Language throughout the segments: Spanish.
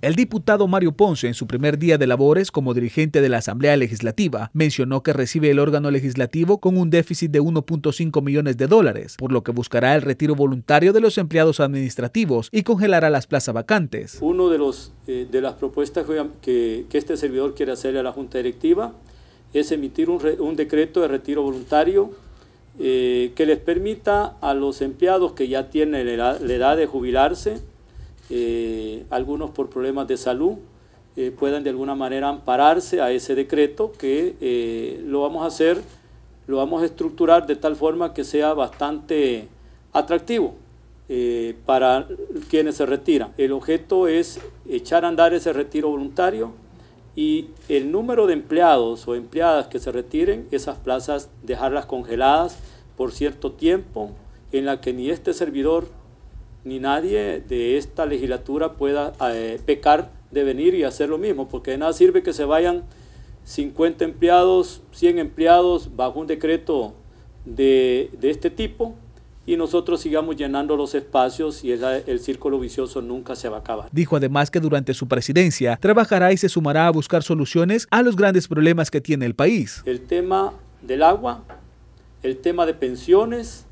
El diputado Mario Ponce, en su primer día de labores como dirigente de la Asamblea Legislativa, mencionó que recibe el órgano legislativo con un déficit de 1.5 millones de dólares, por lo que buscará el retiro voluntario de los empleados administrativos y congelará las plazas vacantes. Una de, los, eh, de las propuestas que, este servidor quiere hacerle a la Junta Directiva es emitir un, decreto de retiro voluntario eh, que les permita a los empleados que ya tienen la edad de jubilarse, eh, algunos por problemas de salud, eh, puedan de alguna manera ampararse a ese decreto que eh, lo vamos a hacer, lo vamos a estructurar de tal forma que sea bastante atractivo para quienes se retiran. El objeto es echar a andar ese retiro voluntario y el número de empleados o empleadas que se retiren, esas plazas dejarlas congeladas por cierto tiempo, en la que ni este servidor ni nadie de esta legislatura pueda eh, pecar de venir y hacer lo mismo, porque de nada sirve que se vayan 50 empleados, 100 empleados bajo un decreto de, este tipo y nosotros sigamos llenando los espacios y el, el, círculo vicioso nunca se va a acabar. Dijo además que durante su presidencia trabajará y se sumará a buscar soluciones a los grandes problemas que tiene el país. El tema del agua, el tema de pensiones,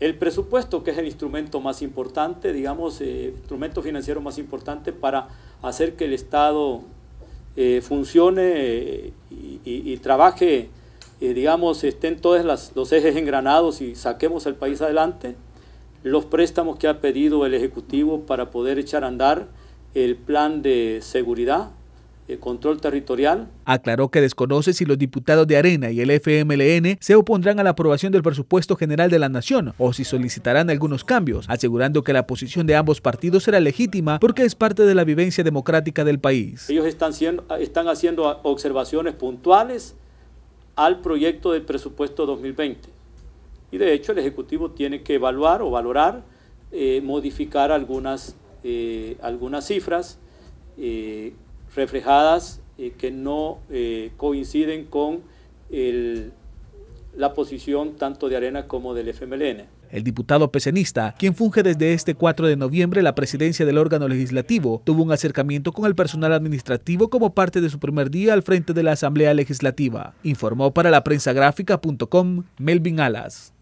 el presupuesto, que es el instrumento más importante, digamos, eh, instrumento financiero más importante para hacer que el Estado eh, funcione eh, y, trabaje, digamos, estén todos las, los ejes engranados y saquemos el país adelante. Los préstamos que ha pedido el Ejecutivo para poder echar a andar el plan de seguridad, el control territorial. Aclaró que desconoce si los diputados de Arena y el FMLN se opondrán a la aprobación del presupuesto general de la Nación o si solicitarán algunos cambios, asegurando que la posición de ambos partidos será legítima porque es parte de la vivencia democrática del país. Ellos están, siendo, haciendo observaciones puntuales al proyecto del presupuesto 2020 y de hecho el Ejecutivo tiene que evaluar o valorar, eh, modificar algunas, eh, algunas cifras. Eh, reflejadas y eh, que no eh, coinciden con la posición tanto de Arena como del FMLN. El diputado pesenista, quien funge desde este 4 de noviembre la presidencia del órgano legislativo, tuvo un acercamiento con el personal administrativo como parte de su primer día al frente de la Asamblea Legislativa. Informó para la prensa gráfica.com Melvin Alas.